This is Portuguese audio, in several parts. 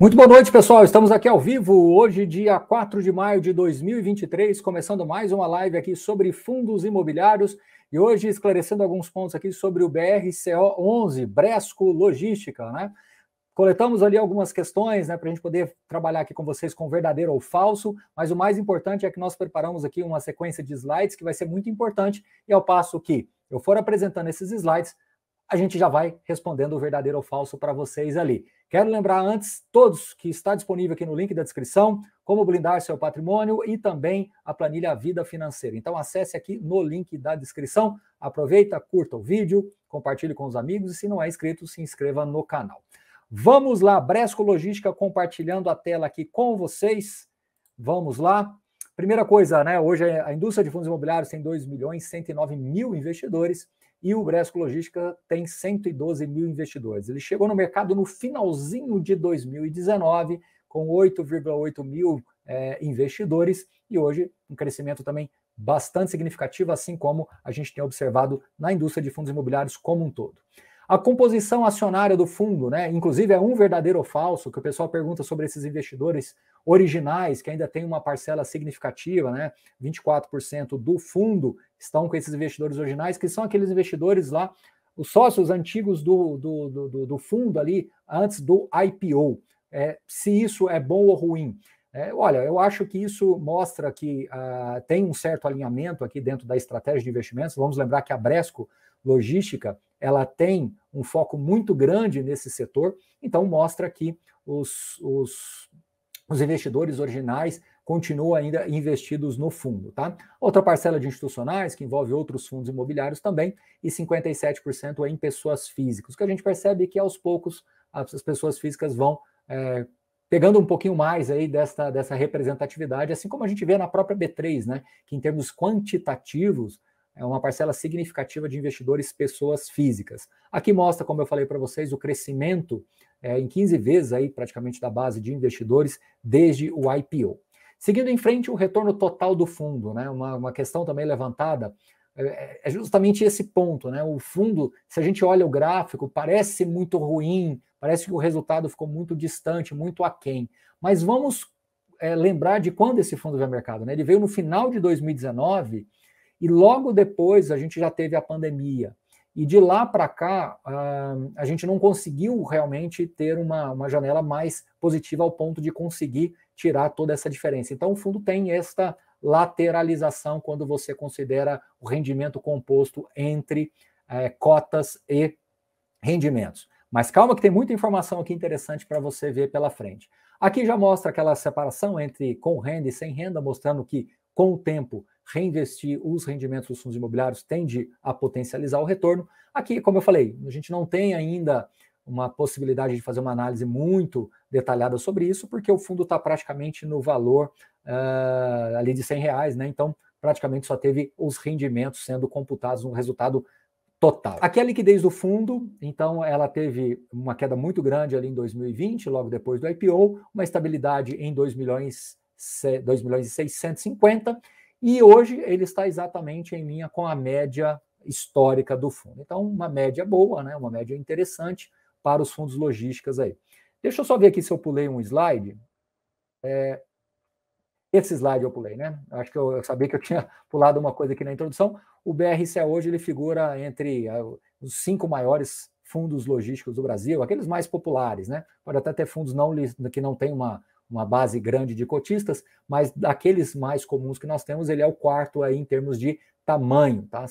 Muito boa noite, pessoal. Estamos aqui ao vivo, hoje, dia 4 de maio de 2023, começando mais uma live aqui sobre fundos imobiliários e hoje esclarecendo alguns pontos aqui sobre o BRCO11, Bresco Logística, né? Coletamos ali algumas questões, né, para a gente poder trabalhar aqui com vocês com verdadeiro ou falso, mas o mais importante é que nós preparamos aqui uma sequência de slides que vai ser muito importante e ao passo que eu for apresentando esses slides, a gente já vai respondendo o verdadeiro ou falso para vocês ali. Quero lembrar antes, todos, que está disponível aqui no link da descrição, como blindar seu patrimônio e também a planilha Vida Financeira. Então acesse aqui no link da descrição. Aproveita, curta o vídeo, compartilhe com os amigos e se não é inscrito, se inscreva no canal. Vamos lá, Bresco Logística compartilhando a tela aqui com vocês. Vamos lá. Primeira coisa, né? Hoje a indústria de fundos imobiliários tem 2 milhões e 109 mil investidores e o Bresco Logística tem 112 mil investidores. Ele chegou no mercado no finalzinho de 2019, com 8,8 mil é, investidores, e hoje um crescimento também bastante significativo, assim como a gente tem observado na indústria de fundos imobiliários como um todo. A composição acionária do fundo, né? Inclusive, é um verdadeiro ou falso, que o pessoal pergunta sobre esses investidores originais, que ainda tem uma parcela significativa, né? 24% do fundo estão com esses investidores originais, que são aqueles investidores lá, os sócios antigos do, do, do, do fundo ali, antes do IPO. É, se isso é bom ou ruim. É, olha, eu acho que isso mostra que uh, tem um certo alinhamento aqui dentro da estratégia de investimentos. Vamos lembrar que a Bresco logística, ela tem um foco muito grande nesse setor, então mostra que os, os, os investidores originais continuam ainda investidos no fundo. Tá? Outra parcela de institucionais, que envolve outros fundos imobiliários também, e 57% é em pessoas físicas. O que a gente percebe é que aos poucos as pessoas físicas vão é, pegando um pouquinho mais aí dessa, dessa representatividade, assim como a gente vê na própria B3, né? Que em termos quantitativos é uma parcela significativa de investidores pessoas físicas. Aqui mostra, como eu falei para vocês, o crescimento é, em 15 vezes aí praticamente da base de investidores desde o IPO. Seguindo em frente, o retorno total do fundo, né? Uma, uma questão também levantada é, é, justamente esse ponto, né? O fundo, se a gente olha o gráfico, parece muito ruim, parece que o resultado ficou muito distante, muito aquém. Mas vamos é, lembrar de quando esse fundo veio ao mercado, né? Ele veio no final de 2019 e logo depois a gente já teve a pandemia. E de lá para cá, ah, a gente não conseguiu realmente ter uma, uma janela mais positiva ao ponto de conseguir tirar toda essa diferença. Então, o fundo tem esta lateralização quando você considera o rendimento composto entre é, cotas e rendimentos. Mas calma que tem muita informação aqui interessante para você ver pela frente. Aqui já mostra aquela separação entre com renda e sem renda, mostrando que com o tempo reinvestir os rendimentos dos fundos imobiliários tende a potencializar o retorno. Aqui, como eu falei, a gente não tem ainda uma possibilidade de fazer uma análise muito detalhada sobre isso, porque o fundo está praticamente no valor uh, ali de 100 reais, né? Então, praticamente só teve os rendimentos sendo computados no resultado total. Aqui é a liquidez do fundo, então ela teve uma queda muito grande ali em 2020, logo depois do IPO, uma estabilidade em 2 milhões, 2 milhões e 650 e hoje ele está exatamente em linha com a média histórica do fundo. Então, uma média boa, né? uma média interessante para os fundos logísticas aí. Deixa eu só ver aqui se eu pulei um slide. É... Esse slide eu pulei, né? Acho que eu, eu, sabia que eu tinha pulado uma coisa aqui na introdução. O BRCA hoje ele figura entre é, os cinco maiores fundos logísticos do Brasil, aqueles mais populares, né? Pode até ter fundos não, que não têm uma, uma base grande de cotistas, mas daqueles mais comuns que nós temos, ele é o quarto aí em termos de tamanho, tá?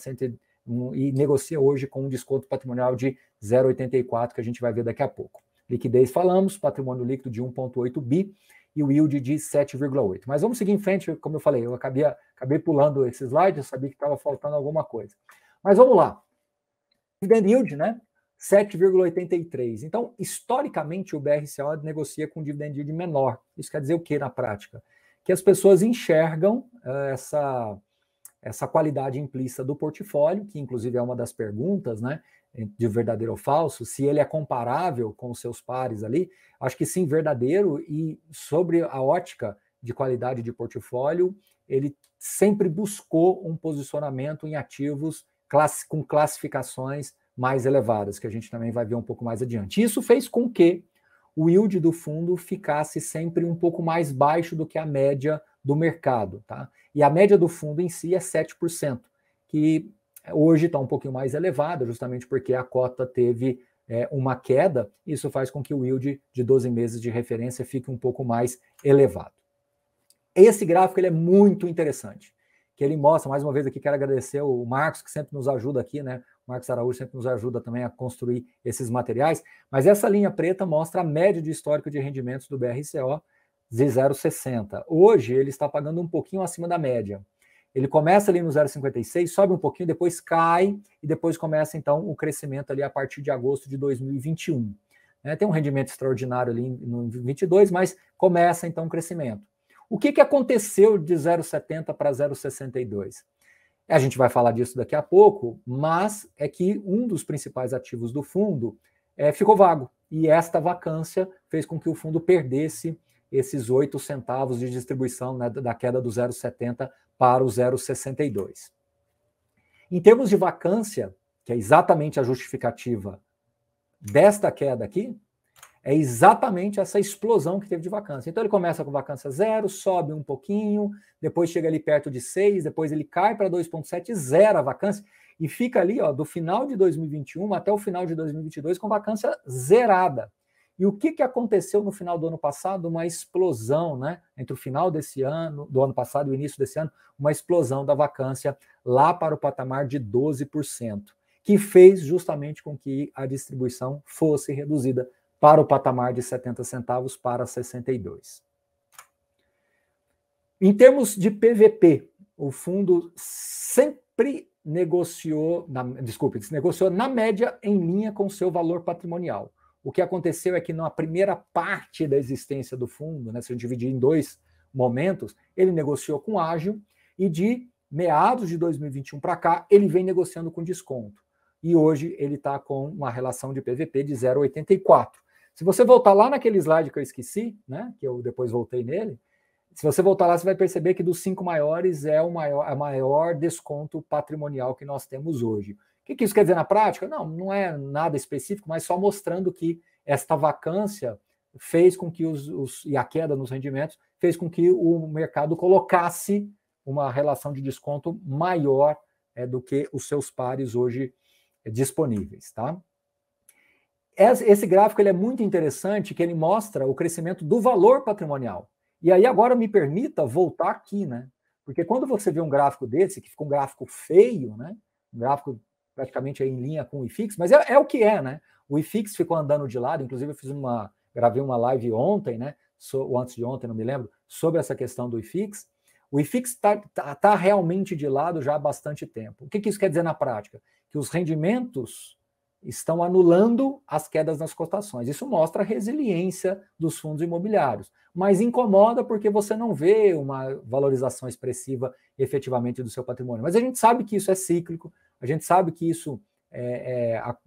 E negocia hoje com um desconto patrimonial de 0,84, que a gente vai ver daqui a pouco. Liquidez falamos, patrimônio líquido de 1,8 bi e o yield de 7,8. Mas vamos seguir em frente, como eu falei, eu acabei, acabei pulando esse slide, eu sabia que estava faltando alguma coisa. Mas vamos lá. Dividend yield, né? 7,83. Então, historicamente, o BRCA negocia com um dividend yield menor. Isso quer dizer o que na prática? Que as pessoas enxergam uh, essa, essa qualidade implícita do portfólio, que inclusive é uma das perguntas, né? De verdadeiro ou falso, se ele é comparável com os seus pares ali, acho que sim, verdadeiro, e sobre a ótica de qualidade de portfólio, ele sempre buscou um posicionamento em ativos com classificações mais elevadas, que a gente também vai ver um pouco mais adiante. Isso fez com que o yield do fundo ficasse sempre um pouco mais baixo do que a média do mercado, tá? E a média do fundo em si é 7%, que hoje está um pouquinho mais elevada, justamente porque a cota teve é, uma queda, isso faz com que o yield de 12 meses de referência fique um pouco mais elevado. Esse gráfico ele é muito interessante que ele mostra, mais uma vez aqui, quero agradecer o Marcos, que sempre nos ajuda aqui, né? O Marcos Araújo sempre nos ajuda também a construir esses materiais, mas essa linha preta mostra a média de histórico de rendimentos do BRCO z 0,60. Hoje ele está pagando um pouquinho acima da média. Ele começa ali no 0,56, sobe um pouquinho, depois cai e depois começa então o crescimento ali a partir de agosto de 2021. É, tem um rendimento extraordinário ali no 22, mas começa então o crescimento. O que, que aconteceu de 0,70 para 0,62? A gente vai falar disso daqui a pouco, mas é que um dos principais ativos do fundo é, ficou vago. E esta vacância fez com que o fundo perdesse esses 8 centavos de distribuição né, da queda do 0,70 para o 0,62. Em termos de vacância, que é exatamente a justificativa desta queda aqui, é exatamente essa explosão que teve de vacância. Então ele começa com vacância zero, sobe um pouquinho, depois chega ali perto de 6, depois ele cai para 2,7, zero a vacância, e fica ali ó, do final de 2021 até o final de 2022 com vacância zerada. E o que, que aconteceu no final do ano passado? Uma explosão, né? Entre o final desse ano, do ano passado e o início desse ano, uma explosão da vacância lá para o patamar de 12%, que fez justamente com que a distribuição fosse reduzida para o patamar de 70 centavos para 62. Em termos de PVP, o fundo sempre negociou, na, desculpe, negociou na média em linha com seu valor patrimonial. O que aconteceu é que na primeira parte da existência do fundo, né, se a gente dividir em dois momentos, ele negociou com ágil e de meados de 2021 para cá, ele vem negociando com desconto. E hoje ele está com uma relação de PVP de 0,84. Se você voltar lá naquele slide que eu esqueci, né, que eu depois voltei nele, se você voltar lá, você vai perceber que dos cinco maiores é o maior, a maior desconto patrimonial que nós temos hoje. O que, que isso quer dizer na prática? Não, não é nada específico, mas só mostrando que esta vacância fez com que os, os e a queda nos rendimentos fez com que o mercado colocasse uma relação de desconto maior é, do que os seus pares hoje é, disponíveis, tá? Esse gráfico ele é muito interessante, que ele mostra o crescimento do valor patrimonial. E aí agora me permita voltar aqui, né? Porque quando você vê um gráfico desse, que fica um gráfico feio, né? Um gráfico praticamente em linha com o IFIX, mas é, é, o que é, né? O IFIX ficou andando de lado, inclusive eu fiz uma, gravei uma live ontem, né? So, ou antes de ontem, não me lembro, sobre essa questão do IFIX. O IFIX está tá, tá realmente de lado já há bastante tempo. O que, que isso quer dizer na prática? Que os rendimentos estão anulando as quedas nas cotações. Isso mostra a resiliência dos fundos imobiliários, mas incomoda porque você não vê uma valorização expressiva efetivamente do seu patrimônio. Mas a gente sabe que isso é cíclico, a gente sabe que isso é, é, a,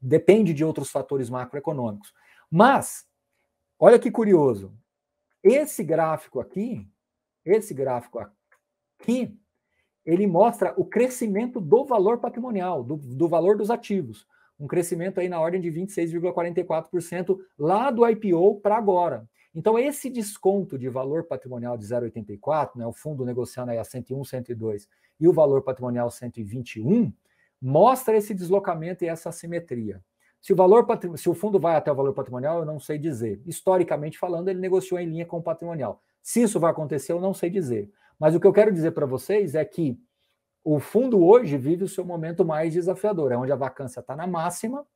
depende de outros fatores macroeconômicos. Mas, olha que curioso, esse gráfico aqui, esse gráfico aqui, ele mostra o crescimento do valor patrimonial, do, do valor dos ativos. Um crescimento aí na ordem de 26,44% lá do IPO para agora. Então, esse desconto de valor patrimonial de 0,84, né, o fundo negociando aí a 101, 102 e o valor patrimonial 121, mostra esse deslocamento e essa assimetria. Se o, valor se o fundo vai até o valor patrimonial, eu não sei dizer. Historicamente falando, ele negociou em linha com o patrimonial. Se isso vai acontecer, eu não sei dizer. Mas o que eu quero dizer para vocês é que o fundo hoje vive o seu momento mais desafiador, é onde a vacância está na máxima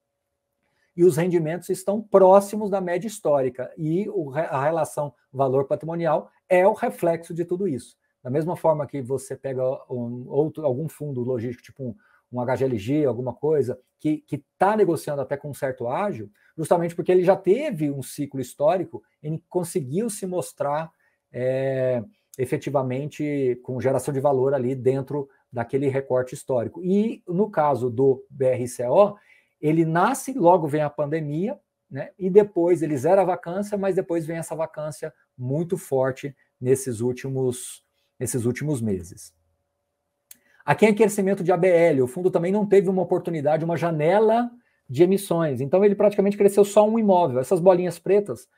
e os rendimentos estão próximos da média histórica. E a relação valor patrimonial é o reflexo de tudo isso. Da mesma forma que você pega um, outro, algum fundo logístico, tipo um, um HGLG, alguma coisa, que está negociando até com um certo ágio, justamente porque ele já teve um ciclo histórico, ele conseguiu se mostrar é, efetivamente com geração de valor ali dentro daquele recorte histórico. E no caso do BRCO, ele nasce, logo vem a pandemia, né? E depois ele zera a vacância, mas depois vem essa vacância muito forte nesses últimos, nesses últimos meses. Aqui é crescimento de ABL. O fundo também não teve uma oportunidade, uma janela de emissões. Então ele praticamente cresceu só um imóvel. Essas bolinhas pretas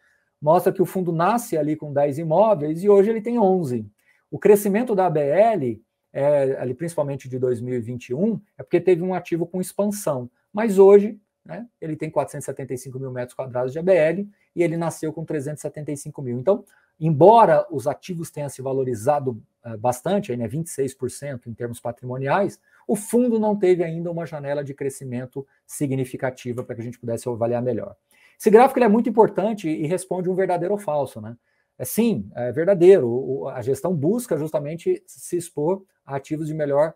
mostra que o fundo nasce ali com 10 imóveis e hoje ele tem 11. O crescimento da ABL, é, ali principalmente de 2021, é porque teve um ativo com expansão, mas hoje né, ele tem 475 mil metros quadrados de ABL e ele nasceu com 375 mil. Então, embora os ativos tenham se valorizado é, bastante, aí, né, 26% em termos patrimoniais, o fundo não teve ainda uma janela de crescimento significativa para que a gente pudesse avaliar melhor. Esse gráfico ele é muito importante e responde um verdadeiro ou falso, né? É, sim, é verdadeiro. a gestão busca justamente se expor a ativos de melhor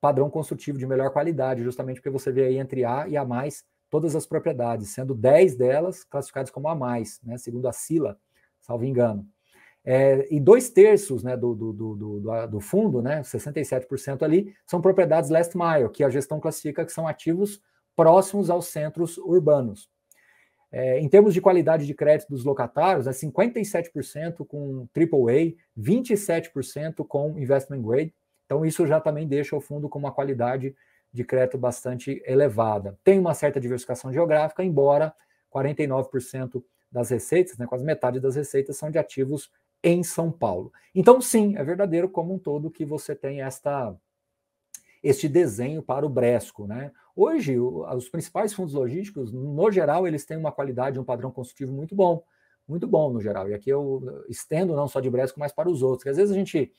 padrão construtivo, de melhor qualidade, justamente porque você vê aí entre A e A+, todas as propriedades, sendo 10 delas classificadas como A+, né, segundo a Sila, salvo engano. É, e dois terços né, do, do, do, do, fundo, né, 67% ali, são propriedades last mile, que a gestão classifica que são ativos próximos aos centros urbanos. É, em termos de qualidade de crédito dos locatários, é 57% com AAA, 27% com investment grade. Então, isso já também deixa o fundo com uma qualidade de crédito bastante elevada. Tem uma certa diversificação geográfica, embora 49% das receitas, né, quase metade das receitas, são de ativos em São Paulo. Então, sim, é verdadeiro como um todo que você tem esta este desenho para o Bresco. Né? Hoje, o, os principais fundos logísticos, no geral, eles têm uma qualidade, um padrão construtivo muito bom, muito bom no geral. E aqui eu estendo não só de Bresco, mas para os outros. Porque às vezes a gente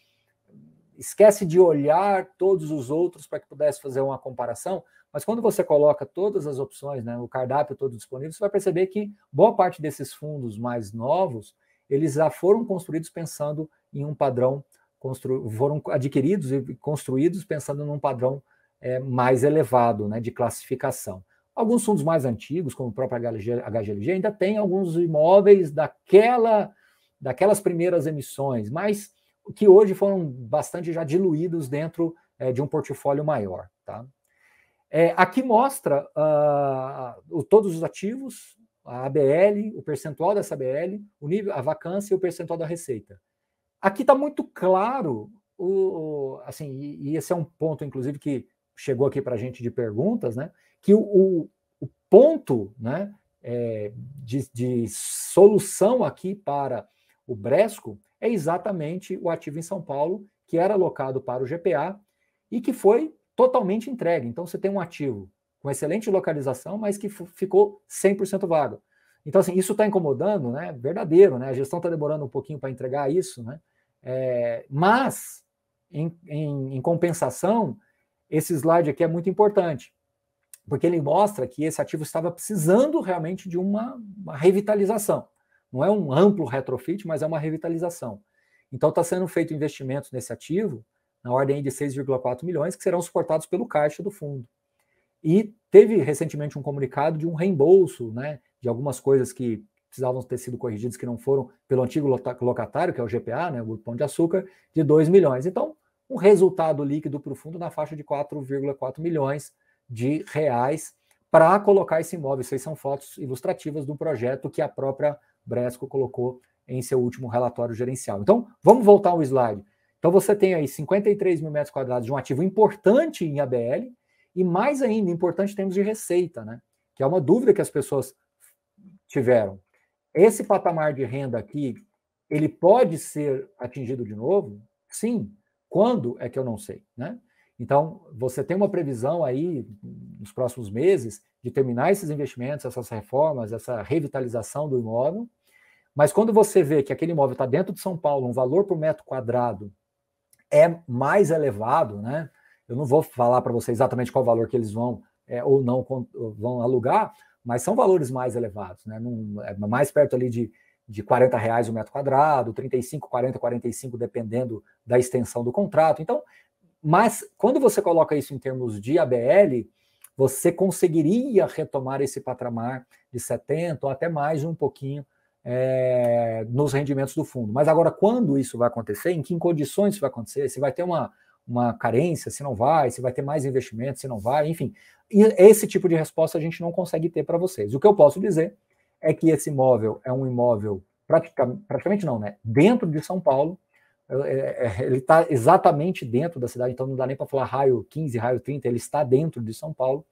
esquece de olhar todos os outros para que pudesse fazer uma comparação, mas quando você coloca todas as opções, né, o cardápio todo disponível, você vai perceber que boa parte desses fundos mais novos, eles já foram construídos pensando em um padrão constru, foram adquiridos e construídos pensando num padrão é, mais elevado né, de classificação. Alguns fundos mais antigos, como o próprio HGLG, ainda tem alguns imóveis daquela, daquelas primeiras emissões, mas que hoje foram bastante já diluídos dentro é, de um portfólio maior. Tá? É, aqui mostra uh, todos os ativos, a ABL, o percentual dessa ABL, o nível, a vacância e o percentual da receita. Aqui está muito claro, o, o assim, e, e, esse é um ponto, inclusive, que chegou aqui para a gente de perguntas, né? Que o, o, o ponto né, é, de, de solução aqui para o Bresco é exatamente o ativo em São Paulo, que era alocado para o GPA e que foi totalmente entregue. Então, você tem um ativo com excelente localização, mas que ficou 100% vago. Então, assim, isso está incomodando, né? Verdadeiro, né? A gestão está demorando um pouquinho para entregar isso, né? É, mas, em, em, em compensação, esse slide aqui é muito importante, porque ele mostra que esse ativo estava precisando realmente de uma, uma revitalização. Não é um amplo retrofit, mas é uma revitalização. Então, está sendo feito investimentos nesse ativo, na ordem de 6,4 milhões, que serão suportados pelo caixa do fundo. E teve recentemente um comunicado de um reembolso né, de algumas coisas que precisavam ter sido corrigidas que não foram pelo antigo locatário, que é o GPA, né, o Grupo Pão de Açúcar, de 2 milhões. Então, um resultado líquido para o fundo na faixa de 4,4 milhões de reais para colocar esse imóvel. essas são fotos ilustrativas do projeto que a própria Bresco colocou em seu último relatório gerencial. Então, vamos voltar ao slide. Então, você tem aí 53 mil metros quadrados de um ativo importante em ABL e mais ainda, importante em termos de receita, né? Que é uma dúvida que as pessoas tiveram. Esse patamar de renda aqui, ele pode ser atingido de novo? Sim. Quando é que eu não sei, né? Então, você tem uma previsão aí nos próximos meses de terminar esses investimentos, essas reformas, essa revitalização do imóvel. Mas quando você vê que aquele imóvel está dentro de São Paulo, um valor por metro quadrado é mais elevado, né? Eu não vou falar para você exatamente qual valor que eles vão é, ou não vão alugar, mas são valores mais elevados, né? Num, é mais perto ali de, de 40 reais o metro quadrado, 35, 40, 45, dependendo da extensão do contrato. Então, mas quando você coloca isso em termos de ABL, você conseguiria retomar esse patamar de 70 ou até mais um pouquinho é, nos rendimentos do fundo. Mas agora, quando isso vai acontecer, em que condições isso vai acontecer, se vai ter uma uma carência, se não vai, se vai ter mais investimento, se não vai, enfim. E esse tipo de resposta a gente não consegue ter para vocês. O que eu posso dizer é que esse imóvel é um imóvel praticamente, praticamente não, né? Dentro de São Paulo, é, é, ele está exatamente dentro da cidade, então não dá nem para falar raio 15, raio 30, ele está dentro de São Paulo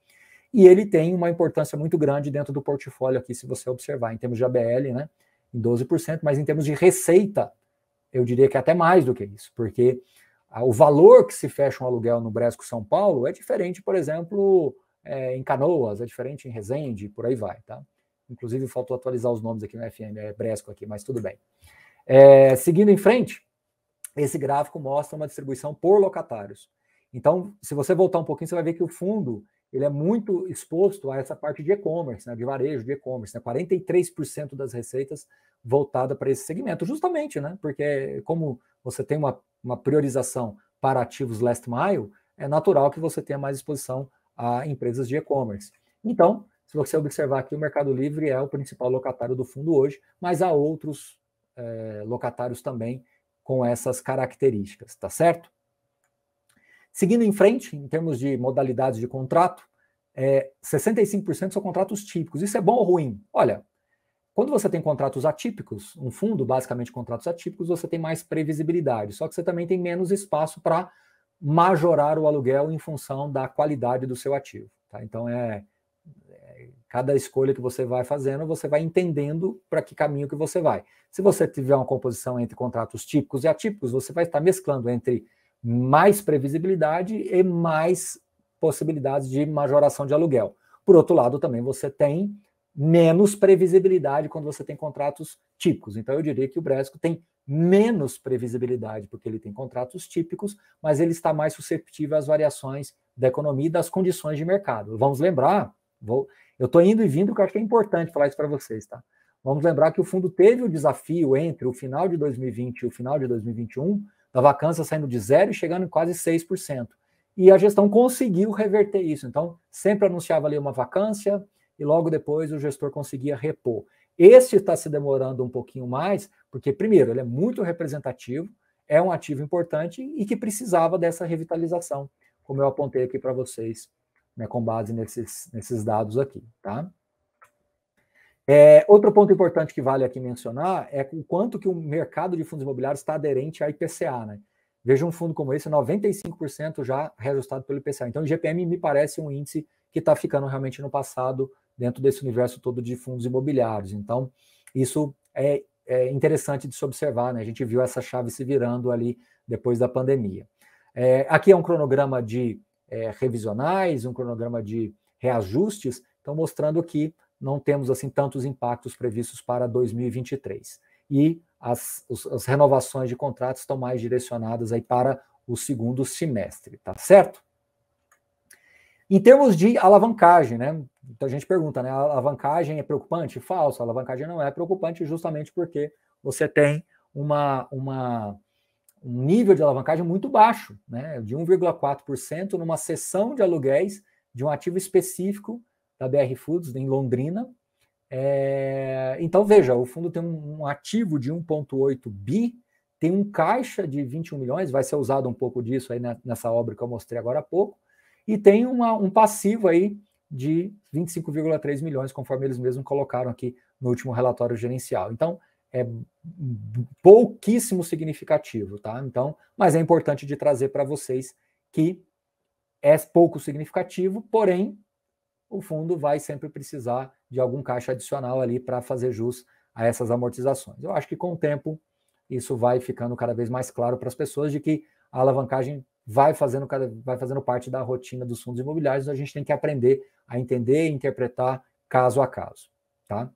e ele tem uma importância muito grande dentro do portfólio aqui, se você observar, em termos de ABL, né? Em 12%, mas em termos de receita, eu diria que é até mais do que isso, porque o valor que se fecha um aluguel no Bresco São Paulo é diferente, por exemplo, é, em Canoas, é diferente em Resende, por aí vai, tá? Inclusive, faltou atualizar os nomes aqui no FM, é Bresco aqui, mas tudo bem. É, seguindo em frente, esse gráfico mostra uma distribuição por locatários. Então, se você voltar um pouquinho, você vai ver que o fundo ele é muito exposto a essa parte de e-commerce, né, de varejo, de e-commerce. Né? 43% das receitas voltada para esse segmento, justamente, né? Porque como você tem uma, uma priorização para ativos last mile, é natural que você tenha mais exposição a empresas de e-commerce. Então, se você observar aqui, o Mercado Livre é o principal locatário do fundo hoje, mas há outros é, locatários também com essas características, tá certo? Seguindo em frente, em termos de modalidades de contrato, é, 65% são contratos típicos. Isso é bom ou ruim? Olha, quando você tem contratos atípicos, um fundo basicamente contratos atípicos, você tem mais previsibilidade, só que você também tem menos espaço para majorar o aluguel em função da qualidade do seu ativo. Tá? Então é, é, cada escolha que você vai fazendo, você vai entendendo para que caminho que você vai. Se você tiver uma composição entre contratos típicos e atípicos, você vai estar mesclando entre mais previsibilidade e mais possibilidades de majoração de aluguel. Por outro lado, também você tem menos previsibilidade quando você tem contratos típicos. Então, eu diria que o Bresco tem menos previsibilidade, porque ele tem contratos típicos, mas ele está mais susceptível às variações da economia e das condições de mercado. Vamos lembrar, vou, eu estou indo e vindo, porque eu acho que é importante falar isso para vocês, tá? Vamos lembrar que o fundo teve o desafio entre o final de 2020 e o final de 2021 da vacância saindo de zero e chegando em quase 6%. E a gestão conseguiu reverter isso. Então, sempre anunciava ali uma vacância, e logo depois o gestor conseguia repor. Este está se demorando um pouquinho mais, porque, primeiro, ele é muito representativo, é um ativo importante e que precisava dessa revitalização, como eu apontei aqui para vocês, né, com base nesses, nesses dados aqui. Tá? É, outro ponto importante que vale aqui mencionar é o quanto que o mercado de fundos imobiliários está aderente à IPCA. Né? Veja um fundo como esse, 95% já reajustado pelo IPCA. Então, o IGPM me parece um índice que está ficando realmente no passado dentro desse universo todo de fundos imobiliários. Então, isso é, é interessante de se observar, né? A gente viu essa chave se virando ali depois da pandemia. É, aqui é um cronograma de é, revisionais, um cronograma de reajustes, então mostrando que não temos assim tantos impactos previstos para 2023. E as, os, as renovações de contratos estão mais direcionadas aí para o segundo semestre, tá certo? Em termos de alavancagem, né? Então a gente pergunta, né? A alavancagem é preocupante? Falso, a alavancagem não é preocupante justamente porque você tem uma, uma, um nível de alavancagem muito baixo, né? De 1,4% numa sessão de aluguéis de um ativo específico da BR Foods em Londrina. É... Então veja, o fundo tem um, um ativo de 1,8 bi, tem um caixa de 21 milhões, vai ser usado um pouco disso aí na, nessa obra que eu mostrei agora há pouco e tem uma, um passivo aí de 25,3 milhões, conforme eles mesmos colocaram aqui no último relatório gerencial. Então, é pouquíssimo significativo, tá? Então, mas é importante de trazer para vocês que é pouco significativo, porém o fundo vai sempre precisar de algum caixa adicional ali para fazer jus a essas amortizações. Eu acho que com o tempo isso vai ficando cada vez mais claro para as pessoas de que a alavancagem vai fazendo, cada, vai fazendo parte da rotina dos fundos imobiliários, a gente tem que aprender a entender e interpretar caso a caso, tá?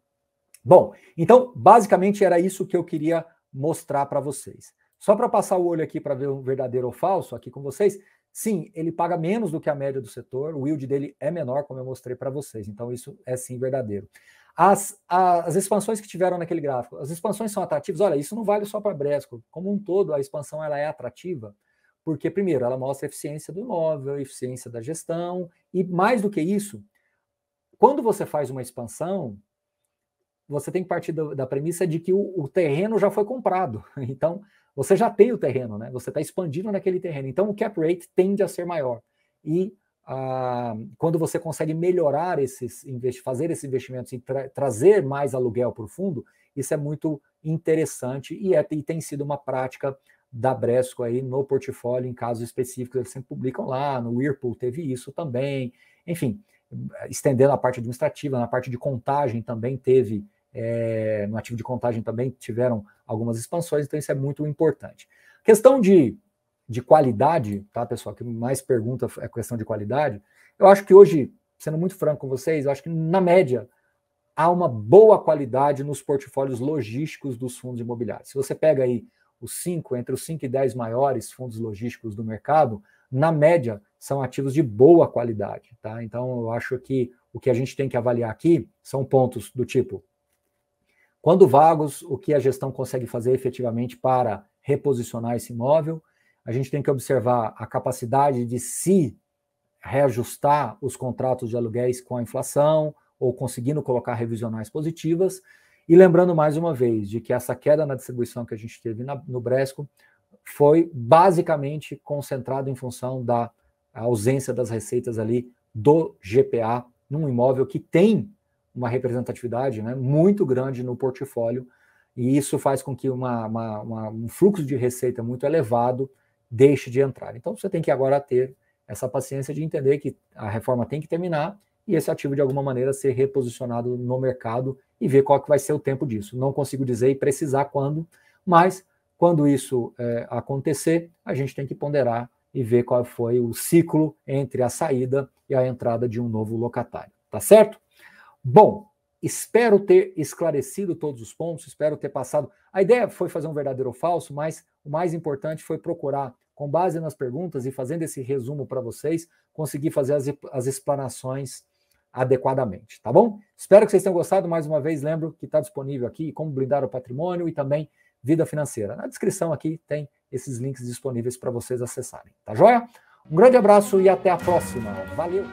Bom, então, basicamente era isso que eu queria mostrar para vocês. Só para passar o olho aqui para ver um verdadeiro ou falso aqui com vocês, sim, ele paga menos do que a média do setor, o yield dele é menor, como eu mostrei para vocês, então isso é sim verdadeiro. As, as, expansões que tiveram naquele gráfico, as expansões são atrativas? Olha, isso não vale só para Bresco, como um todo a expansão ela é atrativa, porque, primeiro, ela mostra a eficiência do imóvel, a eficiência da gestão, e mais do que isso, quando você faz uma expansão, você tem que partir da, da premissa de que o, o, terreno já foi comprado. Então, você já tem o terreno, né? Você está expandindo naquele terreno. Então, o cap rate tende a ser maior. E ah, quando você consegue melhorar esses, fazer esses investimentos e tra trazer mais aluguel para o fundo, isso é muito interessante e, é, e tem sido uma prática da Bresco aí no portfólio, em casos específicos, eles sempre publicam lá, no Whirlpool teve isso também, enfim, estendendo a parte administrativa, na parte de contagem também teve, é, no ativo de contagem também tiveram algumas expansões, então isso é muito importante. Questão de, de qualidade, tá, pessoal, que mais pergunta é questão de qualidade, eu acho que hoje, sendo muito franco com vocês, eu acho que na média há uma boa qualidade nos portfólios logísticos dos fundos imobiliários. Se você pega aí os cinco, entre os cinco e dez maiores fundos logísticos do mercado, na média, são ativos de boa qualidade. Tá? Então, eu acho que o que a gente tem que avaliar aqui são pontos do tipo: quando vagos, o que a gestão consegue fazer efetivamente para reposicionar esse imóvel? A gente tem que observar a capacidade de se reajustar os contratos de aluguéis com a inflação ou conseguindo colocar revisionais positivas. E lembrando mais uma vez de que essa queda na distribuição que a gente teve na, no Bresco foi basicamente concentrada em função da ausência das receitas ali do GPA num imóvel que tem uma representatividade né, muito grande no portfólio e isso faz com que uma, uma, uma, um fluxo de receita muito elevado deixe de entrar. Então você tem que agora ter essa paciência de entender que a reforma tem que terminar e esse ativo de alguma maneira ser reposicionado no mercado e ver qual que vai ser o tempo disso. Não consigo dizer e precisar quando, mas quando isso é, acontecer, a gente tem que ponderar e ver qual foi o ciclo entre a saída e a entrada de um novo locatário, tá certo? Bom, espero ter esclarecido todos os pontos, espero ter passado. A ideia foi fazer um verdadeiro ou falso, mas o mais importante foi procurar, com base nas perguntas e fazendo esse resumo para vocês, conseguir fazer as, as explanações adequadamente, tá bom? Espero que vocês tenham gostado. Mais uma vez, lembro que está disponível aqui como blindar o patrimônio e também vida financeira. Na descrição aqui tem esses links disponíveis para vocês acessarem, tá joia? Um grande abraço e até a próxima. Valeu!